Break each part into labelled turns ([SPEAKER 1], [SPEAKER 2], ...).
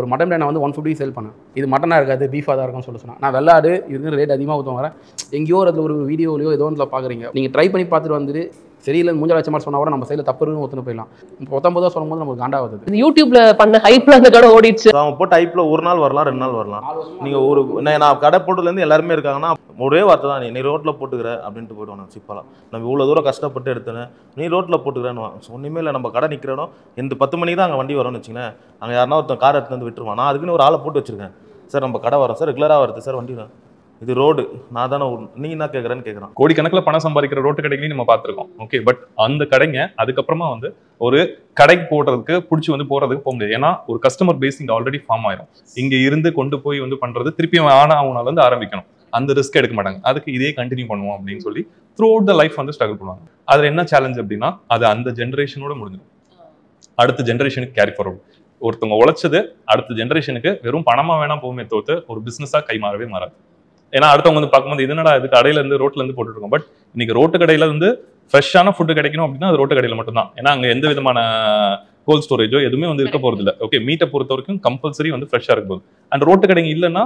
[SPEAKER 1] ஒரு மட்டன் நான் வந்து ஒன் ஃபிஃப்டி செல் பண்ணேன் இது மட்டனாக இருக்காது பீஃபாக தான் இருக்கும்னு சொல்லி சொன்னால் நான் விளாடு இதுக்கு ரேட் அதிகமாக ஊற்றுவாங்க எங்கேயோ அதில் ஒரு வீடியோலையோ ஏதோ ஒன்றில் பார்க்குறீங்க நீங்கள் ட்ரை பண்ணி பார்த்துட்டு வந்துட்டு சரியில்லை மூஞ்சா லட்சம் மாதிரி சொன்னா கூட
[SPEAKER 2] நம்ம சைடில் தப்பு ஒத்துன்னு போயிடலாம் பத்தொன்பது சொல்லும் சொல்லும்போது நமக்கு வருது யூடியூப்ல பண்ண ஹைப்ல அந்த கடை ஓடிடுச்சு அவங்க போட்டு ஹைப்ல ஒரு நாள் வரலாம் ரெண்டு நாள் வரலாம் நீங்க ஒரு நான் கடை இருந்து எல்லாருமே இருக்காங்கன்னா ஒரே வார்த்தை தான் நீ ரோட்டில் போட்டுக்கிற அப்படின்ட்டு போயிடுவோம் சிப்பாலாம் நம்ம இவ்வளோ தூரம் கஷ்டப்பட்டு எடுத்தேன் நீ ரோட்டில் போட்டுக்கிறேன்னு ஒன்னுமே இல்லை நம்ம கடை நிற்கிற எந்த பத்து மணிக்கு தான் அங்கே வண்டி வரும்னு வச்சுங்களேன் அங்கே யாருன்னா ஒருத்தன் கார் எடுத்து வந்து விட்டுருவான் நான் அதுக்குன்னு ஒரு ஆளை போட்டு வச்சிருக்கேன் சார் நம்ம கடை வரோம் சார் ரெகுலராக வருது சார் வண்டி வரும் இது ரோடு நான் தானே நீ என்ன கேட்குறேன்னு கேட்குறான்
[SPEAKER 3] கோடிக்கணக்கில் பணம் சம்பாதிக்கிற ரோட்டு கடைகளையும் நம்ம பார்த்துருக்கோம் ஓகே பட் அந்த கடைங்க அதுக்கப்புறமா வந்து ஒரு கடைக்கு போடுறதுக்கு பிடிச்சி வந்து போகிறதுக்கு போக முடியாது ஏன்னா ஒரு கஸ்டமர் பேஸ் இங்கே ஆல்ரெடி ஃபார்ம் ஆயிரும் இங்கே இருந்து கொண்டு போய் வந்து பண்ணுறது திருப்பி ஆனால் அவனால வந்து ஆரம்பிக்கணும் அந்த ரிஸ்க் எடுக்க மாட்டாங்க அதுக்கு இதே கண்டினியூ பண்ணுவோம் அப்படின்னு சொல்லி த்ரூ அவுட் த லைஃப் வந்து ஸ்ட்ரகிள் பண்ணுவாங்க அதில் என்ன சேலஞ்ச் அப்படின்னா அது அந்த ஜென்ரேஷனோட முடிஞ்சிடும் அடுத்த ஜென்ரேஷனுக்கு கேரி ஃபார்வர்ட் ஒருத்தவங்க உழைச்சது அடுத்த ஜென்ரேஷனுக்கு வெறும் பணமாக வேணாம் போகுமே தோற்று ஒரு பிஸ்னஸாக கை மாறவே மாறாது ஏன்னா அடுத்தவங்க வந்து பார்க்கும்போது என்னடா இது கடையில இருந்து ரோட்ல இருந்து போட்டுட்டு பட் இன்னைக்கு ரோட்டு கடையில வந்து ஃப்ரெஷ்ஷான ஃபுட்டு கிடைக்கணும் அப்படின்னா அது ரோட்டு கடையில் மட்டும்தான் ஏன்னா அங்கே எந்த விதமான கோல்ட் ஸ்டோரேஜோ எதுவுமே வந்து இருக்க போறது இல்லை ஓகே மீட்டை பொறுத்த வரைக்கும் கம்பல்சரி வந்து ஃப்ரெஷ்ஷாக இருக்கும் போது அண்ட் ரோட்டு கடைங்க இல்லைன்னா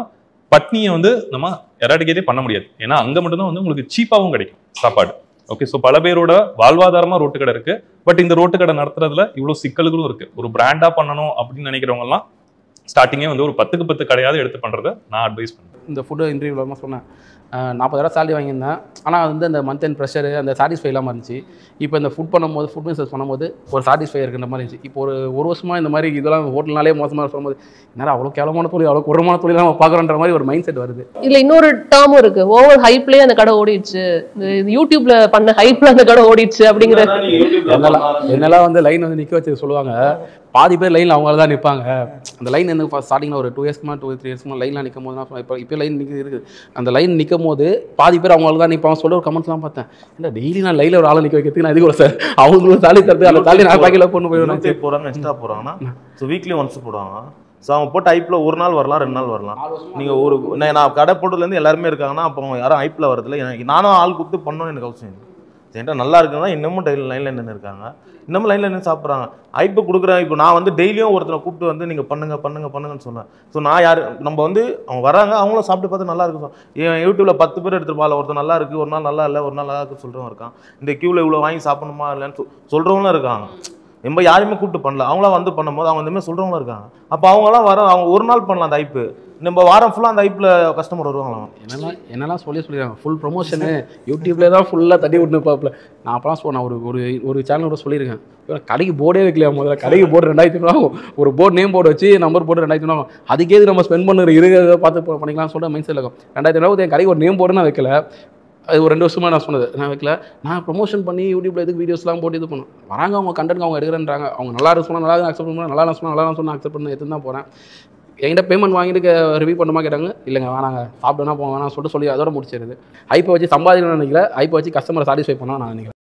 [SPEAKER 3] பட்னியை வந்து நம்ம எராடிகேட்டே பண்ண முடியாது ஏன்னா அங்கே மட்டும்தான் வந்து உங்களுக்கு சீப்பாகவும் கிடைக்கும் சாப்பாடு ஓகே ஸோ பல பேரோட வாழ்வாதாரமாக ரோட்டு கடை இருக்குது பட் இந்த ரோட்டு கடை நடத்துறதுல இவ்வளோ சிக்கல்களும் இருக்குது ஒரு பிராண்டாக பண்ணணும் அப்படின்னு நினைக்கிறவங்கலாம் ஸ்டார்டிங்கே வந்து ஒரு பத்துக்கு பத்து கடையாவது எடுத்து பண்ணுறதை நான் அட்வைஸ் பண்ணுறேன்
[SPEAKER 1] இந்த ஃபுட்டு இன்டர்வியூ சொன்னேன் நாற்பதாயிரம் சேலரி வாங்கியிருந்தேன் ஆனால் வந்து அந்த மந்த் அண்ட் ப்ரெஷரு அந்த சாட்டிஸ்ஃபை இல்லாமல் இருந்துச்சு இப்போ இந்த ஃபுட் பண்ணும்போது ஃபுட் பிஸ்னஸ் பண்ணும்போது ஒரு சாட்டிஸ்ஃபை இருக்கின்ற மாதிரி இருந்துச்சு இப்போ ஒரு ஒரு வருஷமாக இந்த மாதிரி இதெல்லாம் ஹோட்டல்னாலே மோசமாக சொல்லும்போது என்னால் அவ்வளோ கேவலமான தொழில் அவ்வளோ குறமான தொழில் நம்ம பார்க்குறோன்ற மாதிரி ஒரு மைண்ட் செட் வருது
[SPEAKER 2] இதில் இன்னொரு டேர்மும் இருக்குது ஓவர் ஹைப்லேயே அந்த கடை ஓடிடுச்சு யூடியூப்பில் பண்ண ஹைப்பில் அந்த கடை ஓடிடுச்சு அப்படிங்கிற
[SPEAKER 1] என்னெல்லாம் என்னெல்லாம் வந்து லைன் வந்து நிற்க வச்சு சொல்லுவாங்க பாதி பேர் லைனில் அவங்கள தான் நிற்பாங்க அந்த லைன் எனக்கு ஸ்டார்டிங்கில் ஒரு டூ இயர்ஸ்க்குமா டூ த்ரீ இயர்ஸ்க்குமா லைனில் நிற்கும் போது இப்போ இப்போ லைன் நிற்க இருக்குது அந்த லைன் நிற்க நிற்கும் போது பாதி பேர் அவங்களுக்கு தான் நிற்பாங்க சொல்ல ஒரு கமெண்ட்ஸ்லாம் பார்த்தேன் இல்லை டெய்லி நான் லைனில் ஒரு ஆளை நிற்க வைக்கிறதுக்கு நான் இது கூட சார் அவங்களும் தாலி தருது அந்த தாலி நான் பாக்கில கொண்டு போயிடுவேன்
[SPEAKER 2] போகிறாங்க எக்ஸ்ட்ரா போகிறாங்கன்னா ஸோ வீக்லி ஒன்ஸ் போடுவாங்க ஸோ அவங்க போட்டு ஐப்பில் ஒரு நாள் வரலாம் ரெண்டு நாள் வரலாம் நீங்கள் ஒரு நான் கடை போட்டதுலேருந்து எல்லாருமே இருக்காங்கன்னா அப்போ யாரும் ஐப்பில் வரதில்லை எனக்கு நானும் ஆள் கூப்பிட்டு பண்ணணும்னு எனக்கு அவசியம் சென்டா நல்லா இருக்குன்னா இன்னமும் டெய்லி லைனில் நின்று இருக்காங்க இன்னமும் லைனில் நின்று சாப்பிட்றாங்க ஐப்பு கொடுக்குறேன் இப்போ நான் வந்து டெய்லியும் ஒருத்தனை கூப்பிட்டு வந்து நீங்கள் பண்ணுங்கள் பண்ணுங்கள் பண்ணுங்கன்னு சொன்னேன் ஸோ நான் யார் நம்ம வந்து அவங்க வராங்க அவங்களும் சாப்பிட்டு பார்த்து நல்லா இருக்கும் என் யூடியூப்பில் பத்து பேர் எடுத்துருப்பாள் ஒருத்தர் நல்லா இருக்குது ஒரு நாள் நல்லா இல்லை ஒரு நாள் நல்லா இருக்குது சொல்கிறவங்க இருக்கான் இந்த க்யூவில் இவ்வளோ வாங்கி சாப்பிடணுமா இல்லைன்னு சொல்கிறவங்களும் இருக்காங்க ரொம்ப யாருமே கூப்பிட்டு பண்ணல அவங்களாம் வந்து பண்ணும்போது அவங்க இந்தமாதிரி சொல்கிறவங்களும் இருக்காங்க அப்போ அவங்களாம் வர அவங்க ஒரு நாள் பண்ணலாம் அந்த ஐப்பு நம்ம வாரம் ஃபுல்லாக அந்த ஐப்பில் கஸ்டமர் வருவாங்களா என்னெல்லாம் என்னெல்லாம் சொல்லி சொல்லிடுறாங்க
[SPEAKER 1] ஃபுல் ப்ரொமோஷனு யூடியூப்ல தான் ஃபுல்லாக தட்டி விட்டு பார்ப்பில் நான் அப்போலாம் சொல்ல ஒரு ஒரு ஒரு சேனலோட சொல்லியிருக்கேன் கடைக்கு போர்டே வைக்கலையா முதல்ல கடைக்கு போர்டு ரெண்டாயிரத்தி ஆகும் ஒரு போர்டு நேம் போர்டு வச்சு நம்பர் போர்டு ரெண்டாயிரத்தி ஆகும் அதுக்கே நம்ம ஸ்பெண்ட் பண்ணுற இருக்கிறத பார்த்து பண்ணிக்கலாம் சொல்லிட்டு மைண்ட் செட் இருக்கும் ரெண்டாயிரத்தி ஆகும் என் கடைக்கு ஒரு நேம் போர்டு நான் வைக்கல அது ஒரு ரெண்டு வருஷமாக நான் சொன்னது நான் வைக்கல நான் ப்ரொமோஷன் பண்ணி யூடியூப்பில் எதுக்கு வீடியோஸ்லாம் போட்டு இது பண்ணுவேன் வராங்க அவங்க கண்டென்ட் அவங்க எடுக்கிறேன்றாங்க அவங்க நல்லா சொன்னால் நல்லா அக்செப்ட் பண்ணுவேன் நல்லா சொன்னால் நல்லா சொன்னால் அக்செப்ட் பண்ண எடுத்து தான் போகிறேன் என்கிட்ட பேமெண்ட் வாங்கிட்டு ரிவ்யூ பண்ணுமா கேட்டாங்க இல்லைங்க வேணாங்க சாப்பிட்டோன்னா போங்க வேணாம் சொல்லிட்டு சொல்லி அதோட முடிச்சிருது ஐப்பை வச்சு சம்பாதிக்கணும்னு நினைக்கல ஐப்பை வச்சு கஸ்டமரை சாட்டிஸ்ஃபை பண்ணால் நான் நினைக்கிறேன்